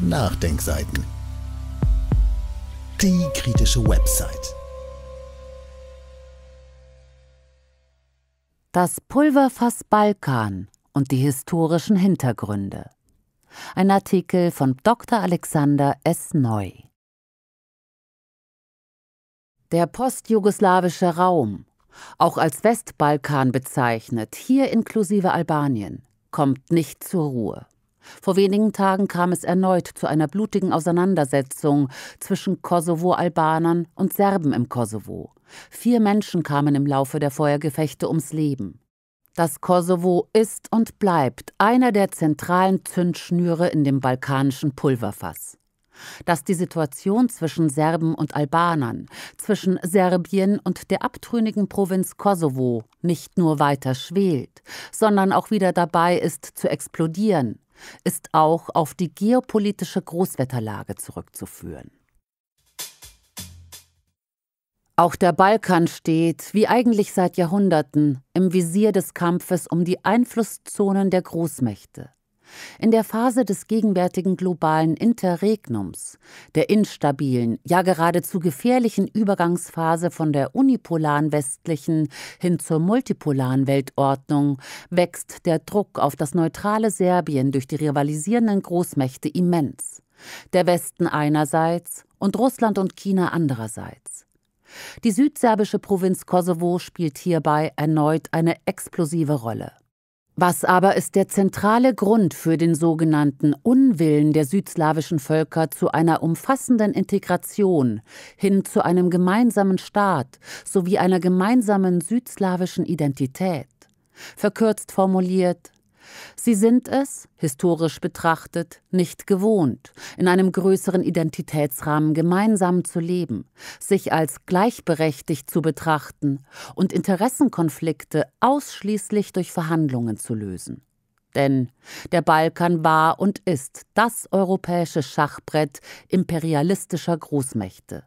Nachdenkseiten. Die kritische Website. Das Pulverfass Balkan und die historischen Hintergründe. Ein Artikel von Dr. Alexander S. Neu. Der postjugoslawische Raum, auch als Westbalkan bezeichnet, hier inklusive Albanien, kommt nicht zur Ruhe. Vor wenigen Tagen kam es erneut zu einer blutigen Auseinandersetzung zwischen Kosovo-Albanern und Serben im Kosovo. Vier Menschen kamen im Laufe der Feuergefechte ums Leben. Das Kosovo ist und bleibt einer der zentralen Zündschnüre in dem balkanischen Pulverfass. Dass die Situation zwischen Serben und Albanern, zwischen Serbien und der abtrünnigen Provinz Kosovo nicht nur weiter schwelt, sondern auch wieder dabei ist zu explodieren, ist auch auf die geopolitische Großwetterlage zurückzuführen. Auch der Balkan steht, wie eigentlich seit Jahrhunderten, im Visier des Kampfes um die Einflusszonen der Großmächte. In der Phase des gegenwärtigen globalen Interregnums, der instabilen, ja geradezu gefährlichen Übergangsphase von der unipolaren westlichen hin zur multipolaren Weltordnung, wächst der Druck auf das neutrale Serbien durch die rivalisierenden Großmächte immens. Der Westen einerseits und Russland und China andererseits. Die südserbische Provinz Kosovo spielt hierbei erneut eine explosive Rolle. Was aber ist der zentrale Grund für den sogenannten Unwillen der südslawischen Völker zu einer umfassenden Integration hin zu einem gemeinsamen Staat sowie einer gemeinsamen südslawischen Identität? Verkürzt formuliert Sie sind es, historisch betrachtet, nicht gewohnt, in einem größeren Identitätsrahmen gemeinsam zu leben, sich als gleichberechtigt zu betrachten und Interessenkonflikte ausschließlich durch Verhandlungen zu lösen. Denn der Balkan war und ist das europäische Schachbrett imperialistischer Großmächte.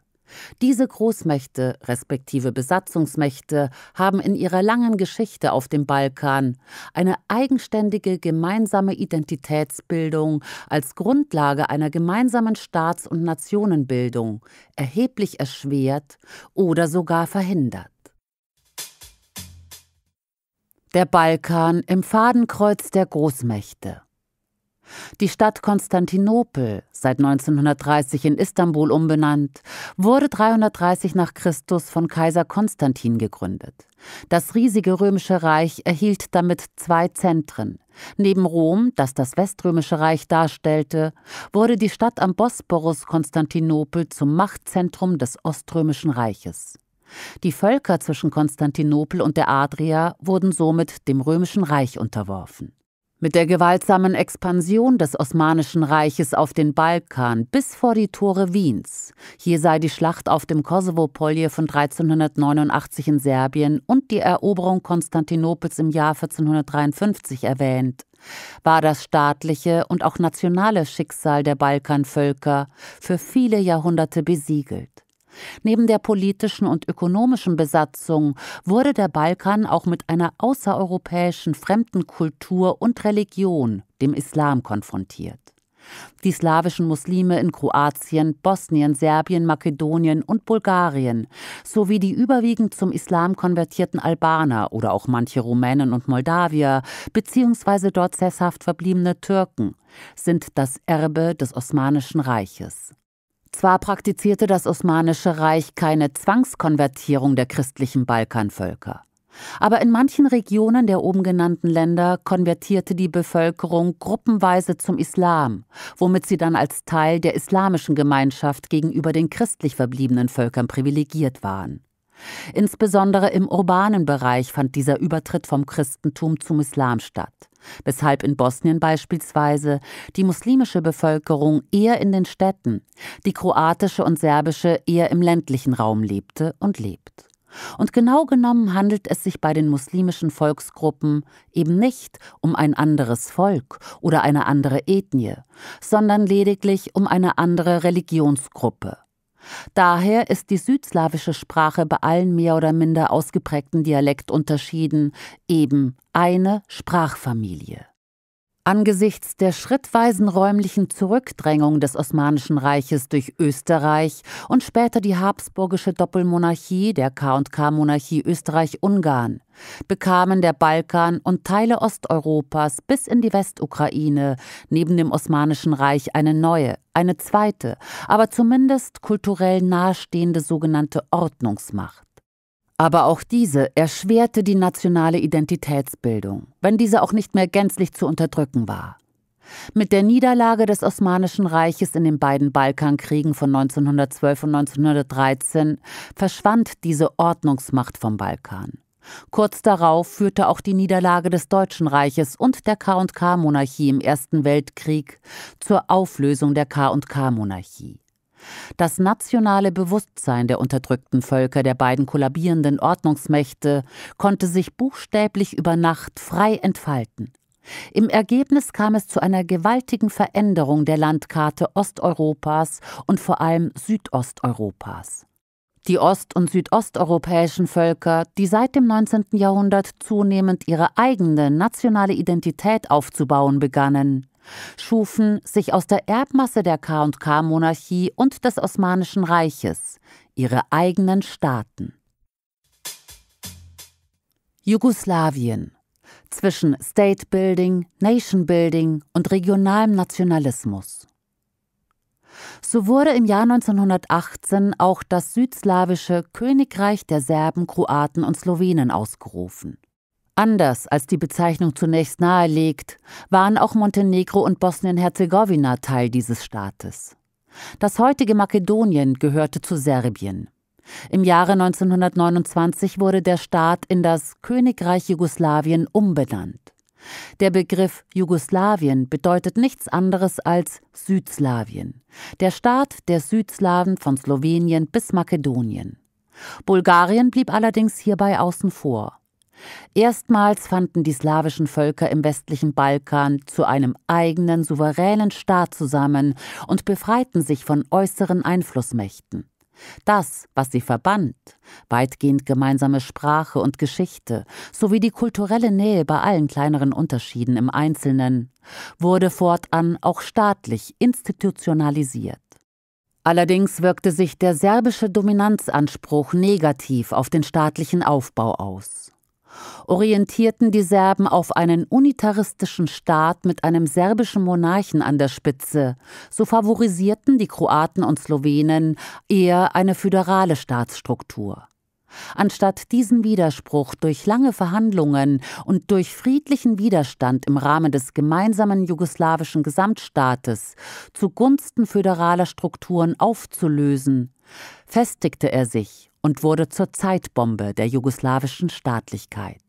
Diese Großmächte respektive Besatzungsmächte haben in ihrer langen Geschichte auf dem Balkan eine eigenständige gemeinsame Identitätsbildung als Grundlage einer gemeinsamen Staats- und Nationenbildung erheblich erschwert oder sogar verhindert. Der Balkan im Fadenkreuz der Großmächte die Stadt Konstantinopel, seit 1930 in Istanbul umbenannt, wurde 330 nach Christus von Kaiser Konstantin gegründet. Das riesige römische Reich erhielt damit zwei Zentren. Neben Rom, das das weströmische Reich darstellte, wurde die Stadt am Bosporus Konstantinopel zum Machtzentrum des oströmischen Reiches. Die Völker zwischen Konstantinopel und der Adria wurden somit dem römischen Reich unterworfen. Mit der gewaltsamen Expansion des Osmanischen Reiches auf den Balkan bis vor die Tore Wiens. Hier sei die Schlacht auf dem Kosovo-Polje von 1389 in Serbien und die Eroberung Konstantinopels im Jahr 1453 erwähnt. War das staatliche und auch nationale Schicksal der Balkanvölker für viele Jahrhunderte besiegelt. Neben der politischen und ökonomischen Besatzung wurde der Balkan auch mit einer außereuropäischen fremden Kultur und Religion, dem Islam, konfrontiert. Die slawischen Muslime in Kroatien, Bosnien, Serbien, Makedonien und Bulgarien sowie die überwiegend zum Islam konvertierten Albaner oder auch manche Rumänen und Moldawier bzw. dort sesshaft verbliebene Türken sind das Erbe des Osmanischen Reiches. Zwar praktizierte das Osmanische Reich keine Zwangskonvertierung der christlichen Balkanvölker, aber in manchen Regionen der oben genannten Länder konvertierte die Bevölkerung gruppenweise zum Islam, womit sie dann als Teil der islamischen Gemeinschaft gegenüber den christlich verbliebenen Völkern privilegiert waren. Insbesondere im urbanen Bereich fand dieser Übertritt vom Christentum zum Islam statt weshalb in Bosnien beispielsweise die muslimische Bevölkerung eher in den Städten, die kroatische und serbische eher im ländlichen Raum lebte und lebt. Und genau genommen handelt es sich bei den muslimischen Volksgruppen eben nicht um ein anderes Volk oder eine andere Ethnie, sondern lediglich um eine andere Religionsgruppe. Daher ist die südslawische Sprache bei allen mehr oder minder ausgeprägten Dialektunterschieden eben eine Sprachfamilie. Angesichts der schrittweisen räumlichen Zurückdrängung des Osmanischen Reiches durch Österreich und später die habsburgische Doppelmonarchie der KK-Monarchie Österreich-Ungarn bekamen der Balkan und Teile Osteuropas bis in die Westukraine neben dem Osmanischen Reich eine neue, eine zweite, aber zumindest kulturell nahestehende sogenannte Ordnungsmacht. Aber auch diese erschwerte die nationale Identitätsbildung, wenn diese auch nicht mehr gänzlich zu unterdrücken war. Mit der Niederlage des Osmanischen Reiches in den beiden Balkankriegen von 1912 und 1913 verschwand diese Ordnungsmacht vom Balkan. Kurz darauf führte auch die Niederlage des Deutschen Reiches und der KK-Monarchie im Ersten Weltkrieg zur Auflösung der KK-Monarchie. Das nationale Bewusstsein der unterdrückten Völker der beiden kollabierenden Ordnungsmächte konnte sich buchstäblich über Nacht frei entfalten. Im Ergebnis kam es zu einer gewaltigen Veränderung der Landkarte Osteuropas und vor allem Südosteuropas. Die ost- und südosteuropäischen Völker, die seit dem 19. Jahrhundert zunehmend ihre eigene nationale Identität aufzubauen begannen, schufen sich aus der Erbmasse der KK-Monarchie und des Osmanischen Reiches ihre eigenen Staaten. Jugoslawien zwischen State Building, Nation Building und regionalem Nationalismus. So wurde im Jahr 1918 auch das südslawische Königreich der Serben, Kroaten und Slowenen ausgerufen. Anders als die Bezeichnung zunächst nahelegt, waren auch Montenegro und Bosnien-Herzegowina Teil dieses Staates. Das heutige Makedonien gehörte zu Serbien. Im Jahre 1929 wurde der Staat in das Königreich Jugoslawien umbenannt. Der Begriff Jugoslawien bedeutet nichts anderes als Südslawien, der Staat der Südslawen von Slowenien bis Makedonien. Bulgarien blieb allerdings hierbei außen vor. Erstmals fanden die slawischen Völker im westlichen Balkan zu einem eigenen souveränen Staat zusammen und befreiten sich von äußeren Einflussmächten. Das, was sie verband, weitgehend gemeinsame Sprache und Geschichte sowie die kulturelle Nähe bei allen kleineren Unterschieden im Einzelnen, wurde fortan auch staatlich institutionalisiert. Allerdings wirkte sich der serbische Dominanzanspruch negativ auf den staatlichen Aufbau aus orientierten die Serben auf einen unitaristischen Staat mit einem serbischen Monarchen an der Spitze. So favorisierten die Kroaten und Slowenen eher eine föderale Staatsstruktur. Anstatt diesen Widerspruch durch lange Verhandlungen und durch friedlichen Widerstand im Rahmen des gemeinsamen jugoslawischen Gesamtstaates zugunsten föderaler Strukturen aufzulösen, festigte er sich und wurde zur Zeitbombe der jugoslawischen Staatlichkeit.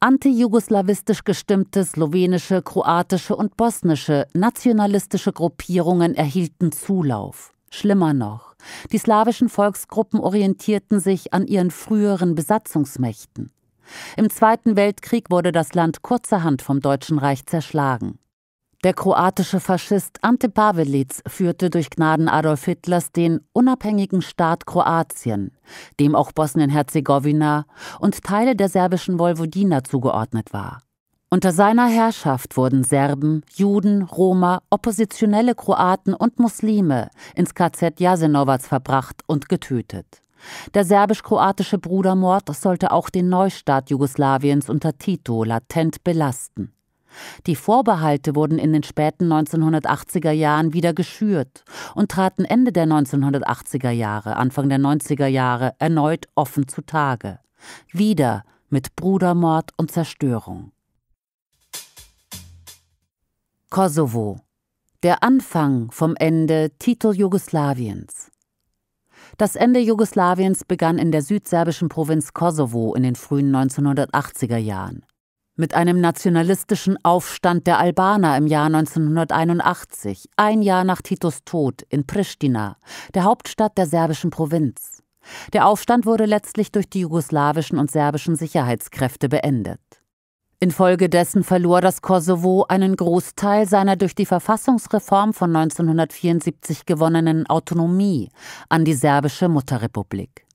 Antijugoslawistisch gestimmte slowenische, kroatische und bosnische nationalistische Gruppierungen erhielten Zulauf. Schlimmer noch, die slawischen Volksgruppen orientierten sich an ihren früheren Besatzungsmächten. Im Zweiten Weltkrieg wurde das Land kurzerhand vom Deutschen Reich zerschlagen. Der kroatische Faschist Ante Pavelic führte durch Gnaden Adolf Hitlers den unabhängigen Staat Kroatien, dem auch Bosnien-Herzegowina und Teile der serbischen Vojvodina zugeordnet war. Unter seiner Herrschaft wurden Serben, Juden, Roma, oppositionelle Kroaten und Muslime ins KZ Jasenovac verbracht und getötet. Der serbisch-kroatische Brudermord sollte auch den Neustart Jugoslawiens unter Tito latent belasten. Die Vorbehalte wurden in den späten 1980er Jahren wieder geschürt und traten Ende der 1980er Jahre, Anfang der 90er Jahre erneut offen zutage. Wieder mit Brudermord und Zerstörung. Kosovo. Der Anfang vom Ende Titel Jugoslawiens. Das Ende Jugoslawiens begann in der südserbischen Provinz Kosovo in den frühen 1980er Jahren mit einem nationalistischen Aufstand der Albaner im Jahr 1981, ein Jahr nach Titos Tod in Pristina, der Hauptstadt der serbischen Provinz. Der Aufstand wurde letztlich durch die jugoslawischen und serbischen Sicherheitskräfte beendet. Infolgedessen verlor das Kosovo einen Großteil seiner durch die Verfassungsreform von 1974 gewonnenen Autonomie an die serbische Mutterrepublik.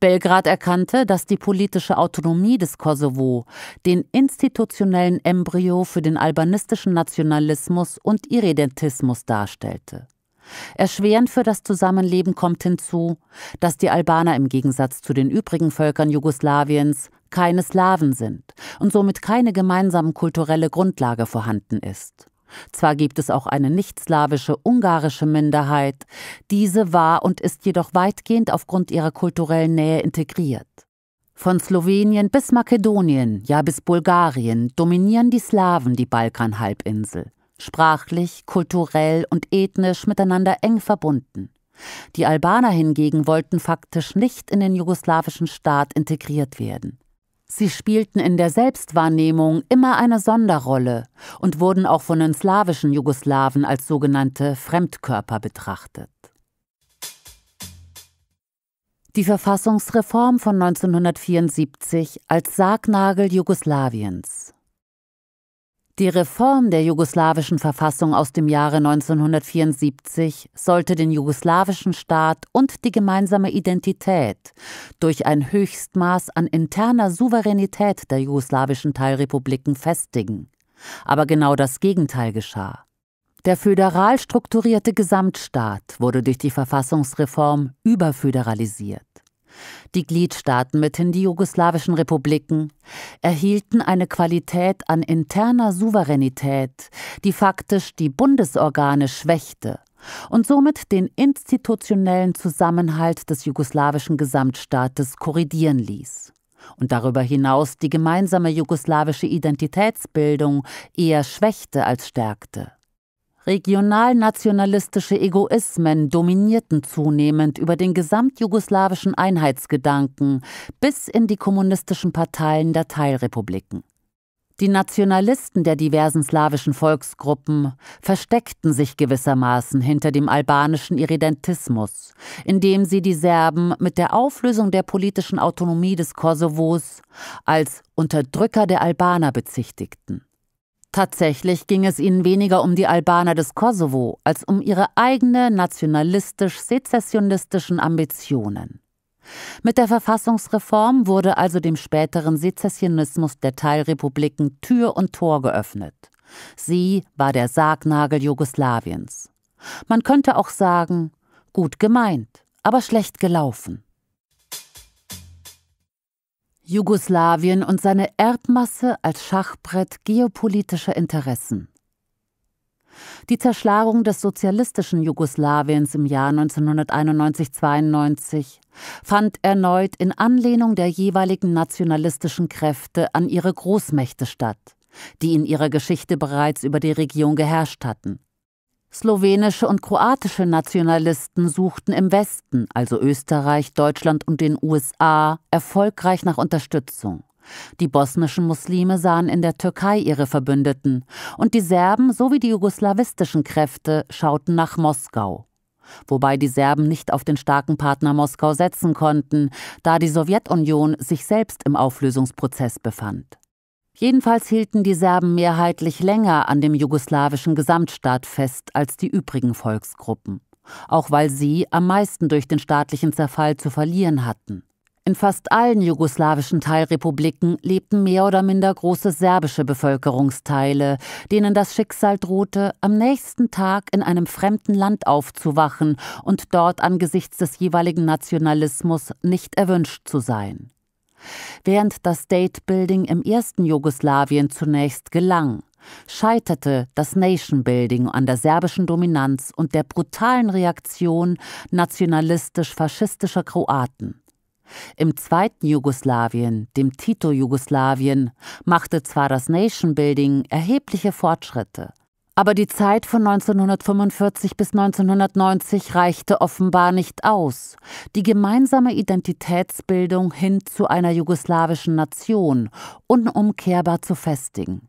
Belgrad erkannte, dass die politische Autonomie des Kosovo den institutionellen Embryo für den albanistischen Nationalismus und Irredentismus darstellte. Erschwerend für das Zusammenleben kommt hinzu, dass die Albaner im Gegensatz zu den übrigen Völkern Jugoslawiens keine Slawen sind und somit keine gemeinsame kulturelle Grundlage vorhanden ist. Zwar gibt es auch eine nicht-slawische ungarische Minderheit, diese war und ist jedoch weitgehend aufgrund ihrer kulturellen Nähe integriert. Von Slowenien bis Makedonien, ja bis Bulgarien dominieren die Slawen die Balkanhalbinsel, sprachlich, kulturell und ethnisch miteinander eng verbunden. Die Albaner hingegen wollten faktisch nicht in den jugoslawischen Staat integriert werden. Sie spielten in der Selbstwahrnehmung immer eine Sonderrolle und wurden auch von den slawischen Jugoslawen als sogenannte Fremdkörper betrachtet. Die Verfassungsreform von 1974 als Sargnagel Jugoslawiens die Reform der jugoslawischen Verfassung aus dem Jahre 1974 sollte den jugoslawischen Staat und die gemeinsame Identität durch ein Höchstmaß an interner Souveränität der jugoslawischen Teilrepubliken festigen. Aber genau das Gegenteil geschah. Der föderal strukturierte Gesamtstaat wurde durch die Verfassungsreform überföderalisiert. Die Gliedstaaten, mithin die jugoslawischen Republiken, erhielten eine Qualität an interner Souveränität, die faktisch die Bundesorgane schwächte und somit den institutionellen Zusammenhalt des jugoslawischen Gesamtstaates korrigieren ließ und darüber hinaus die gemeinsame jugoslawische Identitätsbildung eher schwächte als stärkte. Regionalnationalistische Egoismen dominierten zunehmend über den gesamtjugoslawischen Einheitsgedanken bis in die kommunistischen Parteien der Teilrepubliken. Die Nationalisten der diversen slawischen Volksgruppen versteckten sich gewissermaßen hinter dem albanischen Irredentismus, indem sie die Serben mit der Auflösung der politischen Autonomie des Kosovos als Unterdrücker der Albaner bezichtigten. Tatsächlich ging es ihnen weniger um die Albaner des Kosovo als um ihre eigene nationalistisch-sezessionistischen Ambitionen. Mit der Verfassungsreform wurde also dem späteren Sezessionismus der Teilrepubliken Tür und Tor geöffnet. Sie war der Sargnagel Jugoslawiens. Man könnte auch sagen, gut gemeint, aber schlecht gelaufen. Jugoslawien und seine Erdmasse als Schachbrett geopolitischer Interessen. Die Zerschlagung des sozialistischen Jugoslawiens im Jahr 1991-92 fand erneut in Anlehnung der jeweiligen nationalistischen Kräfte an ihre Großmächte statt, die in ihrer Geschichte bereits über die Region geherrscht hatten. Slowenische und kroatische Nationalisten suchten im Westen, also Österreich, Deutschland und den USA, erfolgreich nach Unterstützung. Die bosnischen Muslime sahen in der Türkei ihre Verbündeten, und die Serben sowie die jugoslawistischen Kräfte schauten nach Moskau. Wobei die Serben nicht auf den starken Partner Moskau setzen konnten, da die Sowjetunion sich selbst im Auflösungsprozess befand. Jedenfalls hielten die Serben mehrheitlich länger an dem jugoslawischen Gesamtstaat fest als die übrigen Volksgruppen, auch weil sie am meisten durch den staatlichen Zerfall zu verlieren hatten. In fast allen jugoslawischen Teilrepubliken lebten mehr oder minder große serbische Bevölkerungsteile, denen das Schicksal drohte, am nächsten Tag in einem fremden Land aufzuwachen und dort angesichts des jeweiligen Nationalismus nicht erwünscht zu sein. Während das State-Building im ersten Jugoslawien zunächst gelang, scheiterte das Nation-Building an der serbischen Dominanz und der brutalen Reaktion nationalistisch-faschistischer Kroaten. Im zweiten Jugoslawien, dem Tito-Jugoslawien, machte zwar das Nation-Building erhebliche Fortschritte, aber die Zeit von 1945 bis 1990 reichte offenbar nicht aus. Die gemeinsame Identitätsbildung hin zu einer jugoslawischen Nation unumkehrbar zu festigen.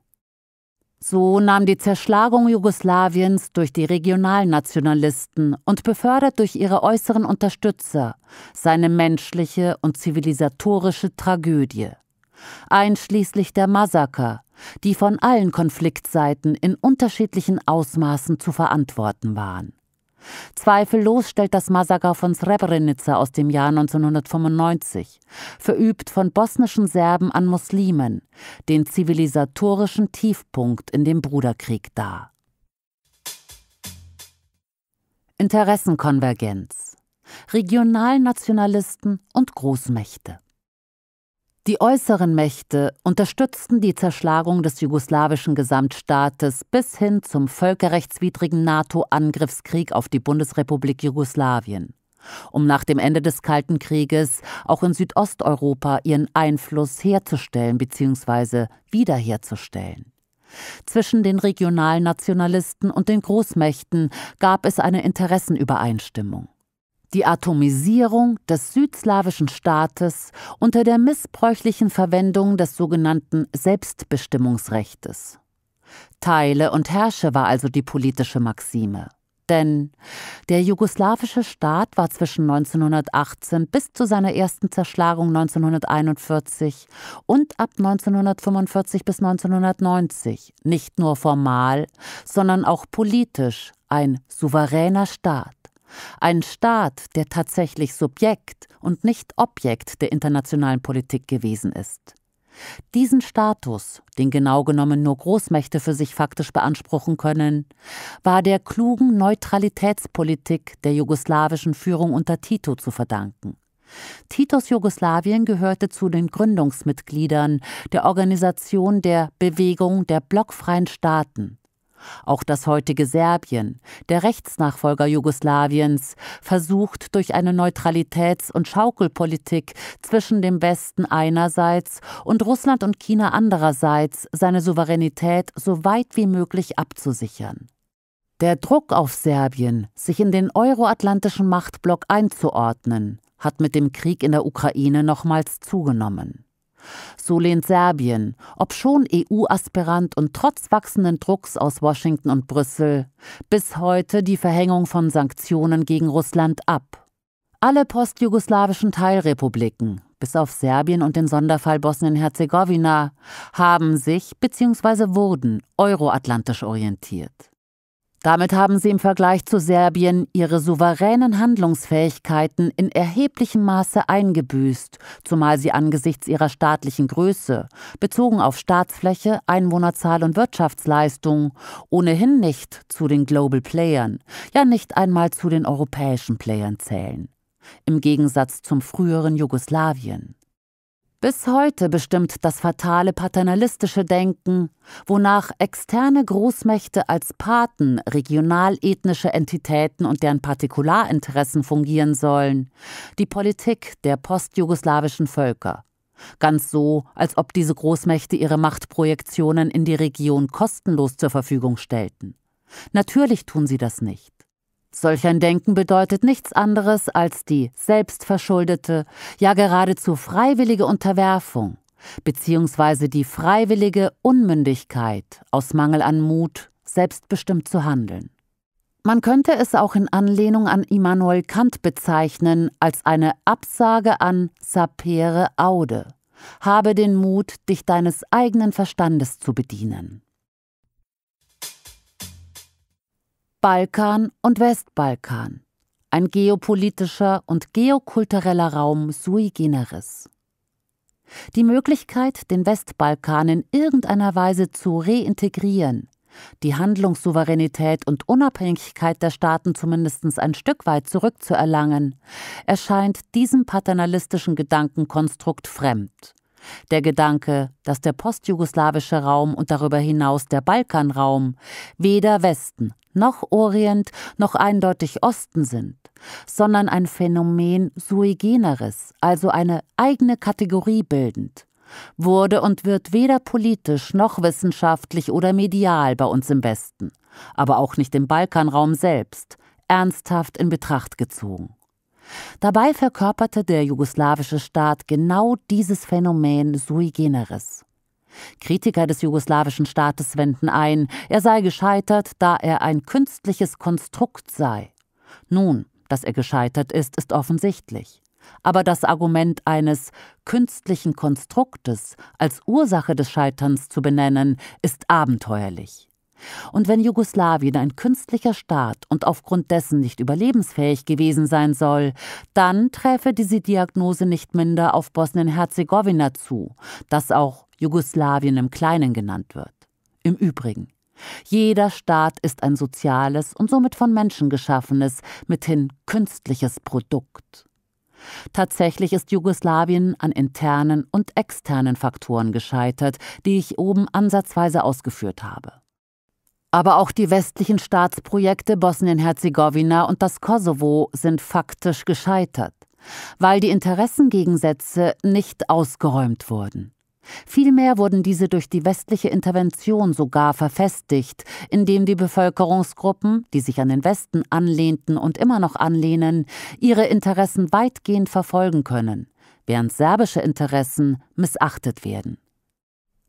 So nahm die Zerschlagung Jugoslawiens durch die Regionalnationalisten und befördert durch ihre äußeren Unterstützer seine menschliche und zivilisatorische Tragödie einschließlich der Massaker, die von allen Konfliktseiten in unterschiedlichen Ausmaßen zu verantworten waren. Zweifellos stellt das Massaker von Srebrenica aus dem Jahr 1995, verübt von bosnischen Serben an Muslimen, den zivilisatorischen Tiefpunkt in dem Bruderkrieg dar. Interessenkonvergenz Regionalnationalisten und Großmächte die äußeren Mächte unterstützten die Zerschlagung des jugoslawischen Gesamtstaates bis hin zum völkerrechtswidrigen NATO-Angriffskrieg auf die Bundesrepublik Jugoslawien, um nach dem Ende des Kalten Krieges auch in Südosteuropa ihren Einfluss herzustellen bzw. wiederherzustellen. Zwischen den regionalen Nationalisten und den Großmächten gab es eine Interessenübereinstimmung die Atomisierung des südslawischen Staates unter der missbräuchlichen Verwendung des sogenannten Selbstbestimmungsrechtes. Teile und herrsche war also die politische Maxime. Denn der jugoslawische Staat war zwischen 1918 bis zu seiner ersten Zerschlagung 1941 und ab 1945 bis 1990 nicht nur formal, sondern auch politisch ein souveräner Staat. Ein Staat, der tatsächlich Subjekt und nicht Objekt der internationalen Politik gewesen ist. Diesen Status, den genau genommen nur Großmächte für sich faktisch beanspruchen können, war der klugen Neutralitätspolitik der jugoslawischen Führung unter Tito zu verdanken. Titos Jugoslawien gehörte zu den Gründungsmitgliedern der Organisation der Bewegung der blockfreien Staaten, auch das heutige Serbien, der Rechtsnachfolger Jugoslawiens, versucht durch eine Neutralitäts- und Schaukelpolitik zwischen dem Westen einerseits und Russland und China andererseits seine Souveränität so weit wie möglich abzusichern. Der Druck auf Serbien, sich in den euroatlantischen Machtblock einzuordnen, hat mit dem Krieg in der Ukraine nochmals zugenommen. So lehnt Serbien, obschon EU-Aspirant und trotz wachsenden Drucks aus Washington und Brüssel, bis heute die Verhängung von Sanktionen gegen Russland ab. Alle postjugoslawischen Teilrepubliken, bis auf Serbien und den Sonderfall Bosnien-Herzegowina, haben sich bzw. wurden euroatlantisch orientiert. Damit haben sie im Vergleich zu Serbien ihre souveränen Handlungsfähigkeiten in erheblichem Maße eingebüßt, zumal sie angesichts ihrer staatlichen Größe, bezogen auf Staatsfläche, Einwohnerzahl und Wirtschaftsleistung, ohnehin nicht zu den Global Playern, ja nicht einmal zu den europäischen Playern zählen. Im Gegensatz zum früheren Jugoslawien. Bis heute bestimmt das fatale paternalistische Denken, wonach externe Großmächte als Paten regional-ethnische Entitäten und deren Partikularinteressen fungieren sollen, die Politik der postjugoslawischen Völker. Ganz so, als ob diese Großmächte ihre Machtprojektionen in die Region kostenlos zur Verfügung stellten. Natürlich tun sie das nicht. Solch ein Denken bedeutet nichts anderes als die selbstverschuldete, ja geradezu freiwillige Unterwerfung beziehungsweise die freiwillige Unmündigkeit aus Mangel an Mut, selbstbestimmt zu handeln. Man könnte es auch in Anlehnung an Immanuel Kant bezeichnen als eine Absage an sapere aude, habe den Mut, dich deines eigenen Verstandes zu bedienen. Balkan und Westbalkan. Ein geopolitischer und geokultureller Raum sui generis. Die Möglichkeit, den Westbalkan in irgendeiner Weise zu reintegrieren, die Handlungssouveränität und Unabhängigkeit der Staaten zumindest ein Stück weit zurückzuerlangen, erscheint diesem paternalistischen Gedankenkonstrukt fremd. Der Gedanke, dass der postjugoslawische Raum und darüber hinaus der Balkanraum weder Westen noch Orient, noch eindeutig Osten sind, sondern ein Phänomen sui generis, also eine eigene Kategorie bildend, wurde und wird weder politisch noch wissenschaftlich oder medial bei uns im Westen, aber auch nicht im Balkanraum selbst, ernsthaft in Betracht gezogen. Dabei verkörperte der jugoslawische Staat genau dieses Phänomen sui generis. Kritiker des jugoslawischen Staates wenden ein, er sei gescheitert, da er ein künstliches Konstrukt sei. Nun, dass er gescheitert ist, ist offensichtlich. Aber das Argument eines künstlichen Konstruktes als Ursache des Scheiterns zu benennen, ist abenteuerlich. Und wenn Jugoslawien ein künstlicher Staat und aufgrund dessen nicht überlebensfähig gewesen sein soll, dann träfe diese Diagnose nicht minder auf Bosnien-Herzegowina zu, das auch Jugoslawien im Kleinen genannt wird. Im Übrigen, jeder Staat ist ein soziales und somit von Menschen geschaffenes, mithin künstliches Produkt. Tatsächlich ist Jugoslawien an internen und externen Faktoren gescheitert, die ich oben ansatzweise ausgeführt habe. Aber auch die westlichen Staatsprojekte Bosnien-Herzegowina und das Kosovo sind faktisch gescheitert, weil die Interessengegensätze nicht ausgeräumt wurden. Vielmehr wurden diese durch die westliche Intervention sogar verfestigt, indem die Bevölkerungsgruppen, die sich an den Westen anlehnten und immer noch anlehnen, ihre Interessen weitgehend verfolgen können, während serbische Interessen missachtet werden.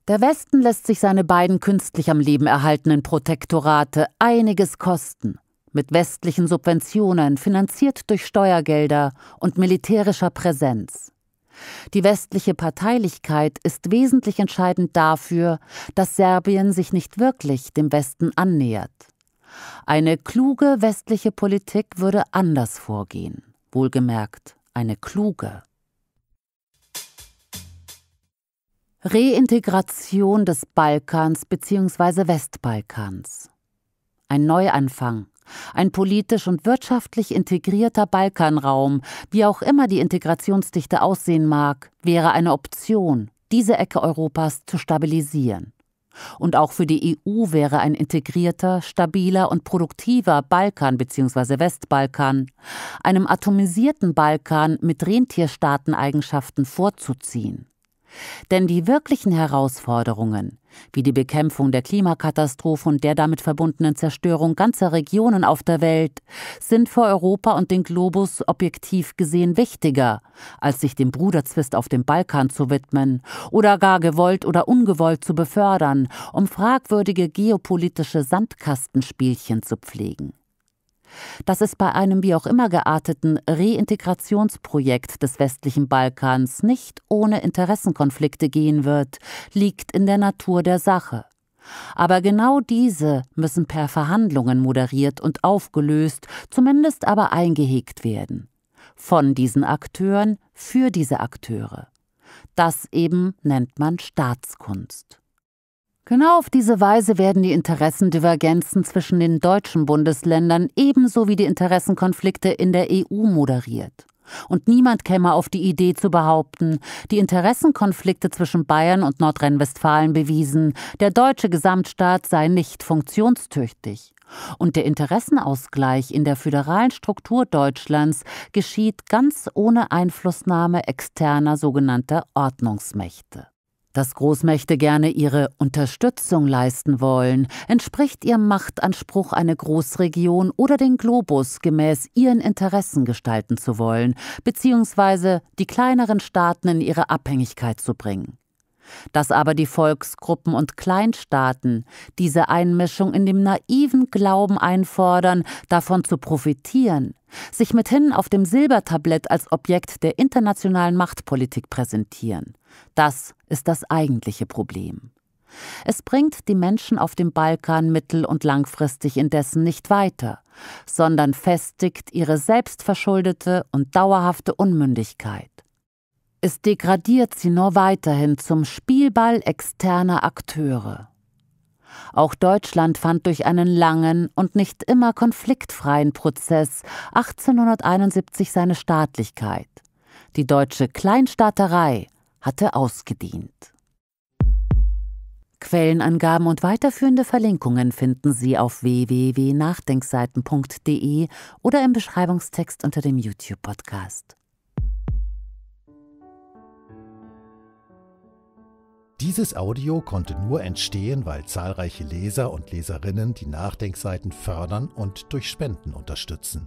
Der Westen lässt sich seine beiden künstlich am Leben erhaltenen Protektorate einiges kosten, mit westlichen Subventionen, finanziert durch Steuergelder und militärischer Präsenz. Die westliche Parteilichkeit ist wesentlich entscheidend dafür, dass Serbien sich nicht wirklich dem Westen annähert. Eine kluge westliche Politik würde anders vorgehen, wohlgemerkt eine kluge. Reintegration des Balkans bzw. Westbalkans. Ein Neuanfang, ein politisch und wirtschaftlich integrierter Balkanraum, wie auch immer die Integrationsdichte aussehen mag, wäre eine Option, diese Ecke Europas zu stabilisieren. Und auch für die EU wäre ein integrierter, stabiler und produktiver Balkan bzw. Westbalkan, einem atomisierten Balkan mit Rentierstaateneigenschaften vorzuziehen. Denn die wirklichen Herausforderungen, wie die Bekämpfung der Klimakatastrophe und der damit verbundenen Zerstörung ganzer Regionen auf der Welt, sind für Europa und den Globus objektiv gesehen wichtiger, als sich dem Bruderzwist auf dem Balkan zu widmen oder gar gewollt oder ungewollt zu befördern, um fragwürdige geopolitische Sandkastenspielchen zu pflegen dass es bei einem wie auch immer gearteten Reintegrationsprojekt des westlichen Balkans nicht ohne Interessenkonflikte gehen wird, liegt in der Natur der Sache. Aber genau diese müssen per Verhandlungen moderiert und aufgelöst, zumindest aber eingehegt werden. Von diesen Akteuren für diese Akteure. Das eben nennt man Staatskunst. Genau auf diese Weise werden die Interessendivergenzen zwischen den deutschen Bundesländern ebenso wie die Interessenkonflikte in der EU moderiert. Und niemand käme auf die Idee zu behaupten, die Interessenkonflikte zwischen Bayern und Nordrhein-Westfalen bewiesen, der deutsche Gesamtstaat sei nicht funktionstüchtig. Und der Interessenausgleich in der föderalen Struktur Deutschlands geschieht ganz ohne Einflussnahme externer sogenannter Ordnungsmächte. Dass Großmächte gerne ihre Unterstützung leisten wollen, entspricht ihrem Machtanspruch, eine Großregion oder den Globus gemäß ihren Interessen gestalten zu wollen, beziehungsweise die kleineren Staaten in ihre Abhängigkeit zu bringen. Dass aber die Volksgruppen und Kleinstaaten diese Einmischung in dem naiven Glauben einfordern, davon zu profitieren, sich mithin auf dem Silbertablett als Objekt der internationalen Machtpolitik präsentieren das ist das eigentliche Problem. Es bringt die Menschen auf dem Balkan mittel- und langfristig indessen nicht weiter, sondern festigt ihre selbstverschuldete und dauerhafte Unmündigkeit. Es degradiert sie nur weiterhin zum Spielball externer Akteure. Auch Deutschland fand durch einen langen und nicht immer konfliktfreien Prozess 1871 seine Staatlichkeit. Die deutsche Kleinstaaterei – hatte ausgedient. Quellenangaben und weiterführende Verlinkungen finden Sie auf www.nachdenkseiten.de oder im Beschreibungstext unter dem YouTube-Podcast. Dieses Audio konnte nur entstehen, weil zahlreiche Leser und Leserinnen die Nachdenkseiten fördern und durch Spenden unterstützen.